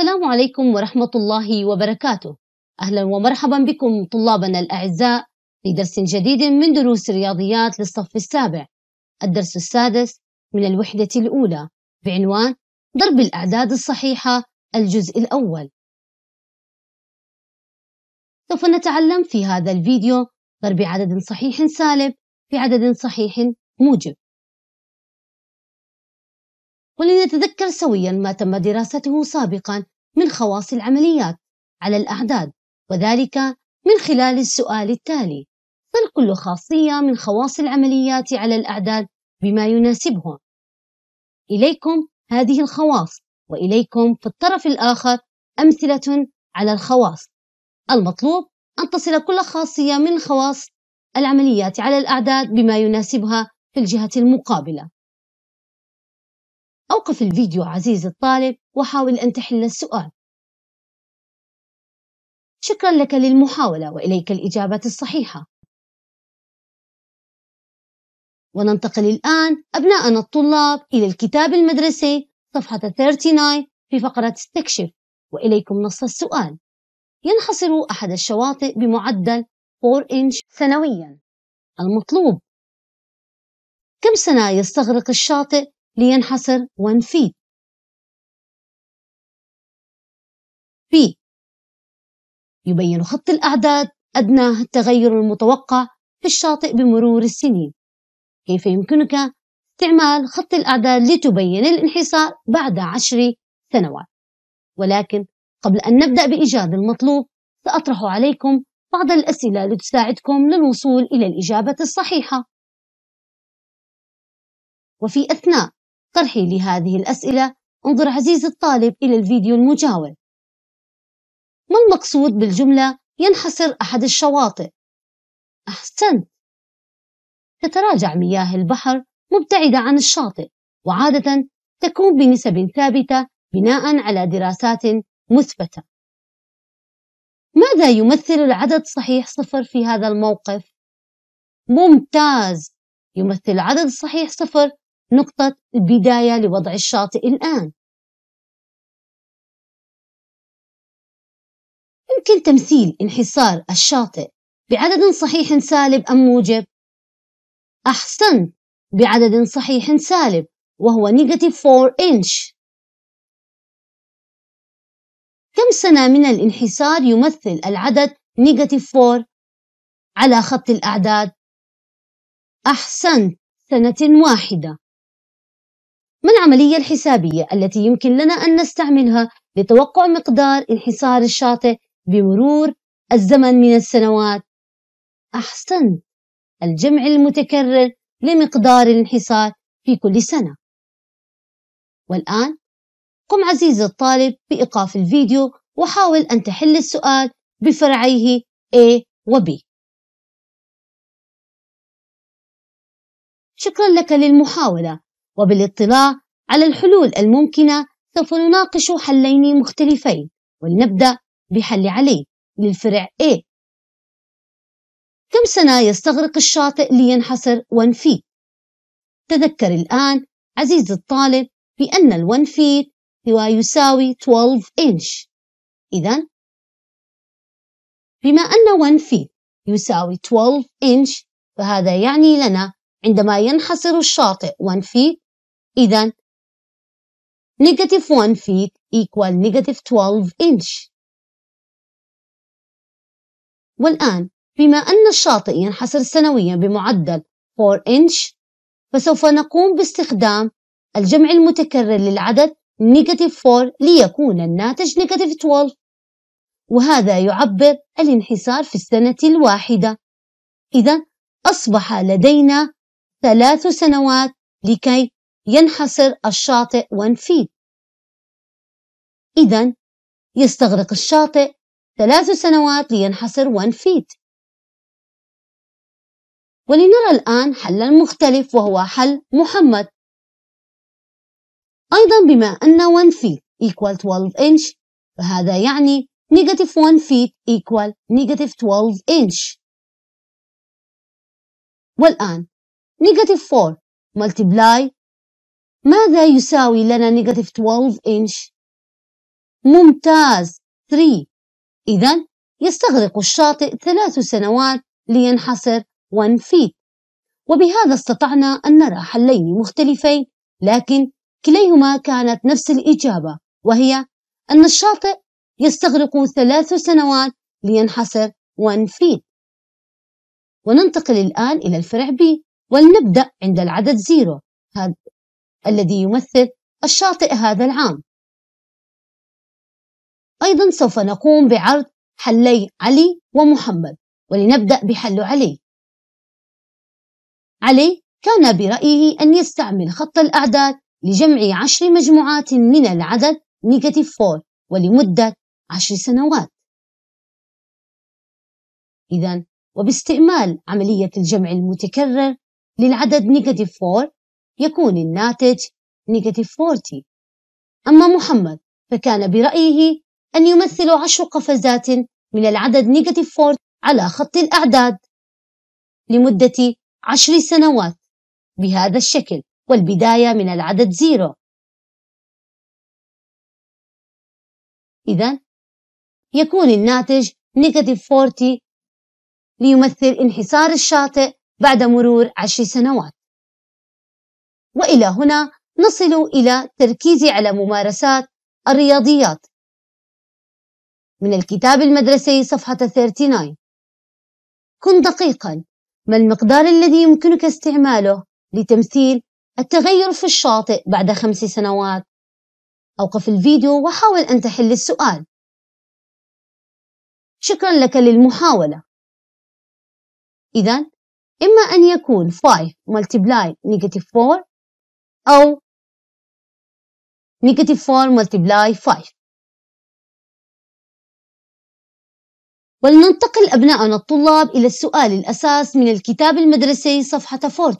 السلام عليكم ورحمة الله وبركاته أهلا ومرحبا بكم طلابنا الأعزاء في درس جديد من دروس الرياضيات للصف السابع الدرس السادس من الوحدة الأولى بعنوان ضرب الأعداد الصحيحة الجزء الأول سوف نتعلم في هذا الفيديو ضرب عدد صحيح سالب في عدد صحيح موجب ولنتذكر سويا ما تم دراسته سابقا من خواص العمليات على الأعداد وذلك من خلال السؤال التالي فل كل خاصية من خواص العمليات على الأعداد بما يناسبها إليكم هذه الخواص وإليكم في الطرف الآخر أمثلة على الخواص المطلوب أن تصل كل خاصية من خواص العمليات على الأعداد بما يناسبها في الجهة المقابلة أوقف الفيديو عزيزي الطالب وحاول أن تحل السؤال شكرا لك للمحاولة وإليك الإجابة الصحيحة وننتقل الآن أبناءنا الطلاب إلى الكتاب المدرسي صفحة 39 في فقرة استكشف وإليكم نص السؤال ينحصر أحد الشواطئ بمعدل 4 إنش سنويا المطلوب كم سنة يستغرق الشاطئ لينحصر ونفيد بي يبين خط الأعداد أدناه التغير المتوقع في الشاطئ بمرور السنين كيف يمكنك استعمال خط الأعداد لتبين الانحصار بعد عشر سنوات ولكن قبل أن نبدأ بإيجاد المطلوب سأطرح عليكم بعض الأسئلة لتساعدكم للوصول إلى الإجابة الصحيحة وفي أثناء طرحي لهذه الأسئلة انظر عزيزي الطالب إلى الفيديو المجاور ما المقصود بالجملة ينحصر أحد الشواطئ؟ أحسنت تتراجع مياه البحر مبتعدة عن الشاطئ وعادة تكون بنسب ثابتة بناء على دراسات مثبتة ماذا يمثل العدد صحيح صفر في هذا الموقف؟ ممتاز يمثل العدد الصحيح صفر نقطة البداية لوضع الشاطئ الآن يمكن تمثيل انحسار الشاطئ بعدد صحيح سالب أم موجب؟ أحسنت بعدد صحيح سالب وهو نيجاتيف 4 إنش كم سنة من الانحسار يمثل العدد نيجاتيف 4 على خط الأعداد؟ أحسنت سنة واحدة ما العملية الحسابية التي يمكن لنا أن نستعملها لتوقع مقدار انحسار الشاطئ بمرور الزمن من السنوات؟ أحسن الجمع المتكرر لمقدار الانحسار في كل سنة والآن قم عزيزي الطالب بإيقاف الفيديو وحاول أن تحل السؤال بفرعيه A و B شكرا لك للمحاولة وبالاطلاع على الحلول الممكنة سوف نناقش حلين مختلفين ولنبدأ بحل علي للفرع A كم سنة يستغرق الشاطئ لينحصر 1 فيت؟ تذكر الآن عزيزي الطالب بأن ال 1 فيت هو يساوي 12 إنش إذا بما أن 1 فيت يساوي 12 إنش فهذا يعني لنا عندما ينحصر الشاطئ 1 فيت إذا negative 1 feet equal negative 12 inch والآن بما أن الشاطئ ينحصر سنويا بمعدل 4 inch فسوف نقوم باستخدام الجمع المتكرر للعدد negative 4 ليكون الناتج negative 12 وهذا يعبر الانحسار في السنة الواحدة إذا أصبح لدينا ثلاث سنوات لكي ينحسر الشاطئ وينفيض إذا يستغرق الشاطئ ثلاث سنوات لينحسر وينفيض ولنرى الآن حلا مختلف وهو حل محمد أيضا بما أن 1 feet equal 12 inch فهذا يعني negative 1 feet equal negative 12 inch والآن negative 4 multiply ماذا يساوي لنا نيجاتيف 12 إنش؟ ممتاز 3 إذا يستغرق الشاطئ ثلاث سنوات لينحصر 1 فيت وبهذا استطعنا أن نرى حلين مختلفين لكن كليهما كانت نفس الإجابة وهي أن الشاطئ يستغرق ثلاث سنوات لينحصر 1 فيت وننتقل الآن إلى الفرع B ولنبدأ عند العدد 0 الذي يمثل الشاطئ هذا العام أيضا سوف نقوم بعرض حلي علي ومحمد ولنبدأ بحل علي علي كان برأيه أن يستعمل خط الأعداد لجمع عشر مجموعات من العدد نيجاتيف 4 ولمدة عشر سنوات إذا وباستعمال عملية الجمع المتكرر للعدد نيجاتيف 4 يكون الناتج نيجاتيف 40 أما محمد فكان برأيه أن يمثل عشر قفزات من العدد نيجاتيف 4 على خط الأعداد لمدة عشر سنوات بهذا الشكل والبداية من العدد زيرو إذا يكون الناتج نيجاتيف 40 ليمثل انحسار الشاطئ بعد مرور عشر سنوات والى هنا نصل الى التركيز على ممارسات الرياضيات من الكتاب المدرسي صفحة 39 كن دقيقا ما المقدار الذي يمكنك استعماله لتمثيل التغير في الشاطئ بعد خمس سنوات أوقف الفيديو وحاول أن تحل السؤال شكرا لك للمحاولة إذا إما أن يكون 5 multiply negative 4 أو negative 4 multiply 5 ولننتقل أبناءنا الطلاب إلى السؤال الأساس من الكتاب المدرسي صفحة 40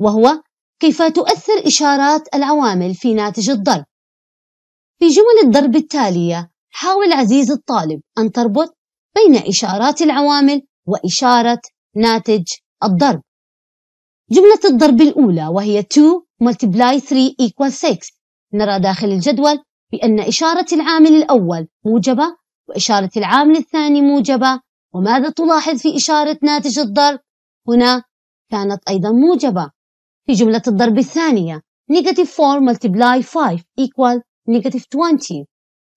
وهو كيف تؤثر إشارات العوامل في ناتج الضرب في جمل الضرب التالية حاول عزيز الطالب أن تربط بين إشارات العوامل وإشارة ناتج الضرب جملة الضرب الأولى وهي 2 multiply 3 equals 6 نرى داخل الجدول بأن إشارة العامل الأول موجبة وإشارة العامل الثاني موجبة وماذا تلاحظ في إشارة ناتج الضرب؟ هنا كانت أيضا موجبة في جملة الضرب الثانية negative 4 multiply 5 equal negative 20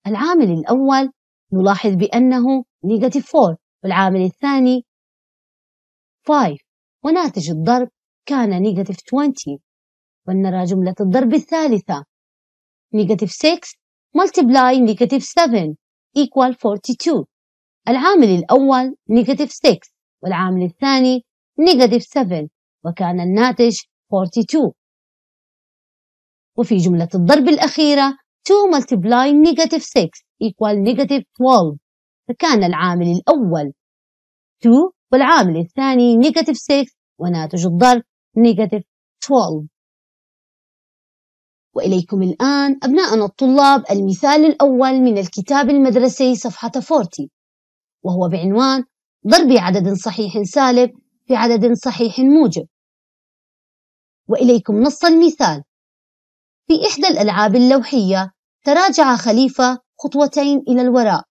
العامل الأول نلاحظ بأنه negative 4 والعامل الثاني 5 وناتج الضرب كان نيجاتيف 20 ونرى جملة الضرب الثالثة نيجاتيف 6 multiply نيجاتيف 7 equal 42 العامل الأول نيجاتيف 6 والعامل الثاني نيجاتيف 7 وكان الناتج 42 وفي جملة الضرب الأخيرة 2 multiply negative 6 equal negative 12 فكان العامل الأول 2 والعامل الثاني negative 6 وناتج الضرب negative 12 وإليكم الآن أبناءنا الطلاب المثال الأول من الكتاب المدرسي صفحة 40 وهو بعنوان ضرب عدد صحيح سالب في عدد صحيح موجب وإليكم نص المثال في إحدى الألعاب اللوحية تراجع خليفة خطوتين إلى الوراء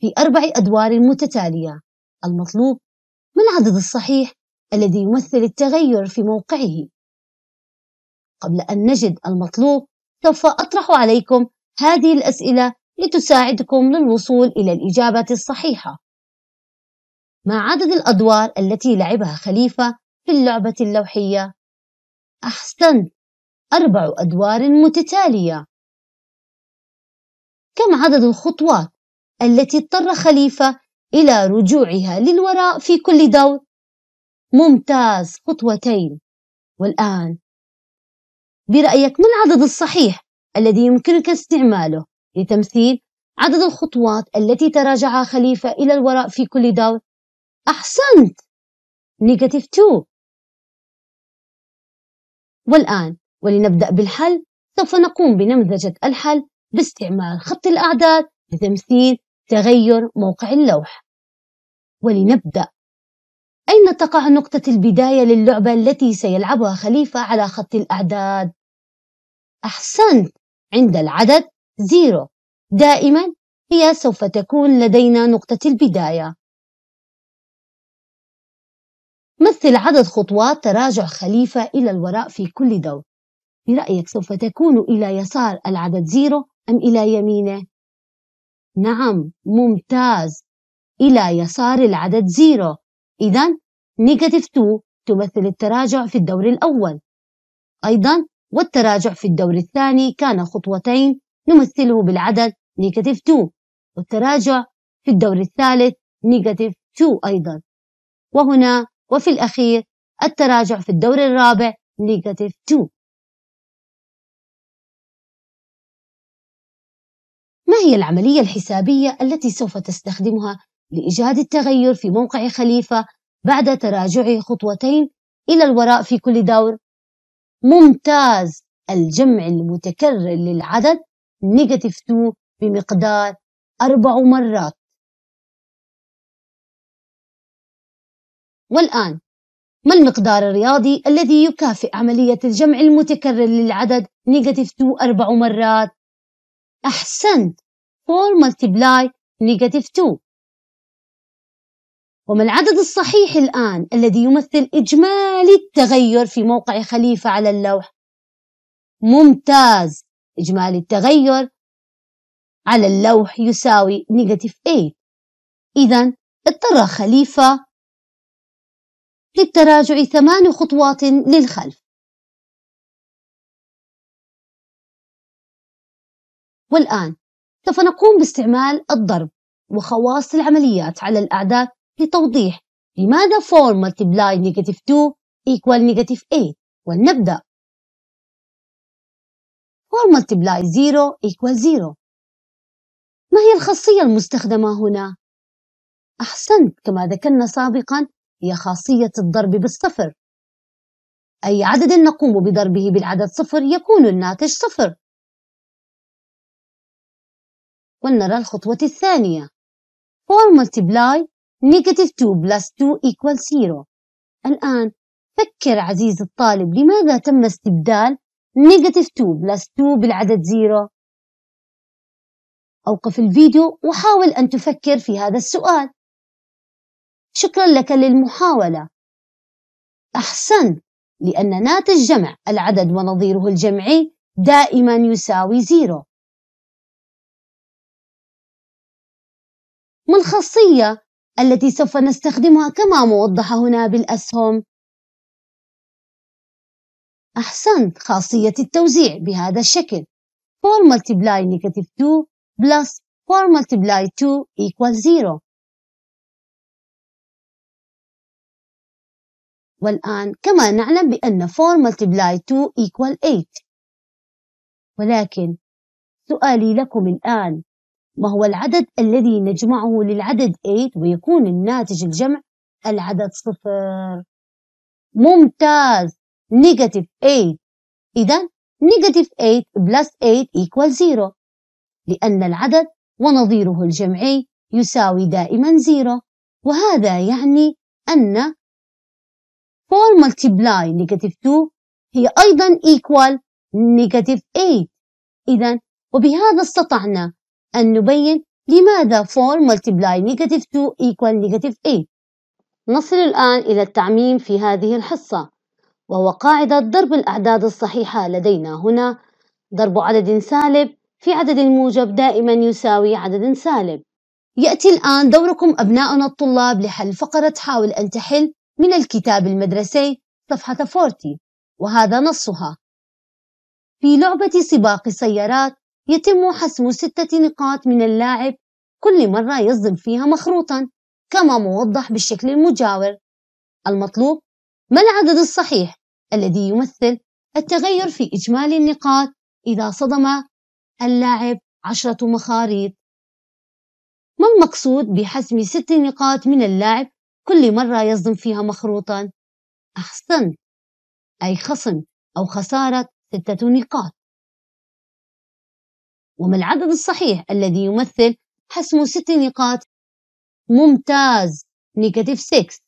في أربع أدوار متتالية المطلوب ما العدد الصحيح الذي يمثل التغير في موقعه قبل أن نجد المطلوب سوف أطرح عليكم هذه الأسئلة لتساعدكم للوصول إلى الإجابة الصحيحة ما عدد الأدوار التي لعبها خليفة في اللعبة اللوحية؟ أحسنت أربع أدوار متتالية كم عدد الخطوات التي اضطر خليفة إلى رجوعها للوراء في كل دور؟ ممتاز خطوتين والآن برأيك ما العدد الصحيح الذي يمكنك استعماله لتمثيل عدد الخطوات التي تراجع خليفة إلى الوراء في كل دور؟ أحسنت! نيجاتيف 2 والآن ولنبدأ بالحل سوف نقوم بنمذجة الحل باستعمال خط الأعداد لتمثيل تغير موقع اللوح ولنبدأ أين تقع نقطة البداية للعبة التي سيلعبها خليفة على خط الأعداد؟ أحسنت عند العدد زيرو دائما هي سوف تكون لدينا نقطة البداية مثل عدد خطوات تراجع خليفة إلى الوراء في كل دور برأيك سوف تكون إلى يسار العدد زيرو أم إلى يمينه؟ نعم ممتاز إلى يسار العدد زيرو إذا نيجاتيف 2 تمثل التراجع في الدور الأول أيضا والتراجع في الدور الثاني كان خطوتين نمثله بالعدد نيجاتيف 2 والتراجع في الدور الثالث نيجاتيف 2 أيضا وهنا وفي الأخير التراجع في الدور الرابع نيجاتيف 2 ما هي العملية الحسابية التي سوف تستخدمها لإيجاد التغير في موقع خليفة بعد تراجعه خطوتين إلى الوراء في كل دور ممتاز الجمع المتكرر للعدد نيجاتيف 2 بمقدار أربع مرات والآن ما المقدار الرياضي الذي يكافئ عملية الجمع المتكرر للعدد نيجاتيف 2 أربع مرات؟ أحسنت 4 multiply نيجاتيف 2 وما العدد الصحيح الآن الذي يمثل إجمالي التغير في موقع خليفة على اللوح؟ ممتاز إجمالي التغير على اللوح يساوي نيجاتيف 8 إذا اضطر خليفة للتراجع ثمان خطوات للخلف والآن سوف نقوم باستعمال الضرب وخواص العمليات على الأعداد لتوضيح لماذا 4 multiplied negative 2 equal negative 8 ولنبدأ 4 multiplied 0 equal 0 ما هي الخاصية المستخدمة هنا؟ أحسنت كما ذكرنا سابقا هي خاصية الضرب بالصفر أي عدد نقوم بضربه بالعدد صفر يكون الناتج صفر ولنرى الخطوة الثانية 4 multiplied negative 2 plus 2 equals 0 الآن فكر عزيزي الطالب لماذا تم استبدال negative 2 plus 2 بالعدد 0 أوقف الفيديو وحاول أن تفكر في هذا السؤال شكرا لك للمحاولة أحسنت لأن ناتج جمع العدد ونظيره الجمعي دائما يساوي زيرو ملخصية التي سوف نستخدمها كما موضح هنا بالأسهم أحسنت خاصية التوزيع بهذا الشكل 4 multiply negative 2 plus 4 multiply 2 equals 0 والآن كما نعلم بأن 4 multiply 2 equals 8 ولكن سؤالي لكم الآن ما هو العدد الذي نجمعه للعدد 8 ويكون الناتج الجمع العدد صفر ممتاز نيجاتيف 8 إذا نيجاتيف 8 بلس 8 إيكوال 0 لأن العدد ونظيره الجمعي يساوي دائما 0 وهذا يعني أن 4 multiply negative 2 هي أيضا equal negative 8 إذا وبهذا استطعنا أن نبين لماذا 4 multiply negative 2 equal negative 8 نصل الآن إلى التعميم في هذه الحصة وهو قاعدة ضرب الأعداد الصحيحة لدينا هنا ضرب عدد سالب في عدد موجب دائما يساوي عدد سالب يأتي الآن دوركم أبناؤنا الطلاب لحل فقرة حاول أن تحل من الكتاب المدرسي صفحة 40 وهذا نصها في لعبة سباق السيارات يتم حسم ستة نقاط من اللاعب كل مرة يصدم فيها مخروطا كما موضح بالشكل المجاور المطلوب ما العدد الصحيح الذي يمثل التغير في إجمالي النقاط إذا صدم اللاعب عشرة مخاريط ما المقصود بحسم ست نقاط من اللاعب كل مرة يصدم فيها مخروطا أحسن أي خصم أو خسارة ستة نقاط وما العدد الصحيح الذي يمثل حسمه ست نقاط ممتاز نيجاتيف 6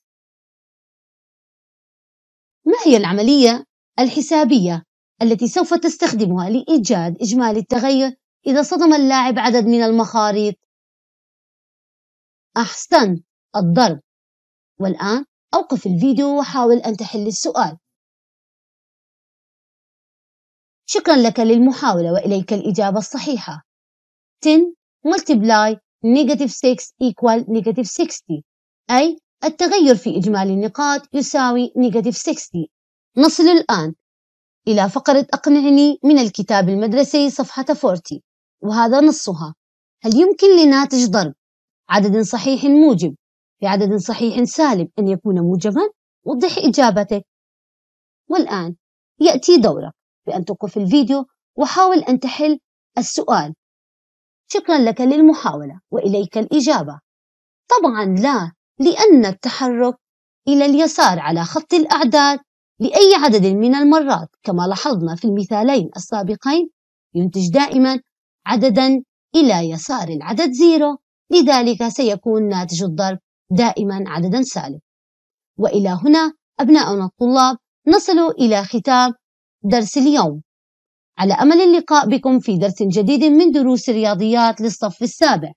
ما هي العملية الحسابية التي سوف تستخدمها لإيجاد إجمالي التغير إذا صدم اللاعب عدد من المخاريط؟ أحسنت الضرب والآن أوقف الفيديو وحاول أن تحل السؤال شكرا لك للمحاولة وإليك الإجابة الصحيحة 10 multiply negative 6 equal negative 60 أي التغير في إجمالي النقاط يساوي negative 60 نصل الآن إلى فقرة أقنعني من الكتاب المدرسي صفحة 40 وهذا نصها هل يمكن لناتج ضرب عدد صحيح موجب في عدد صحيح سالب أن يكون موجبا؟ وضح إجابتك والآن يأتي دورك بأن توقف الفيديو وحاول أن تحل السؤال شكرا لك للمحاولة وإليك الإجابة طبعا لا لأن التحرك إلى اليسار على خط الأعداد لأي عدد من المرات كما لاحظنا في المثالين السابقين ينتج دائما عددا إلى يسار العدد زيرو لذلك سيكون ناتج الضرب دائما عددا سالب وإلى هنا أبناؤنا الطلاب نصل إلى ختام درس اليوم على أمل اللقاء بكم في درس جديد من دروس الرياضيات للصف السابع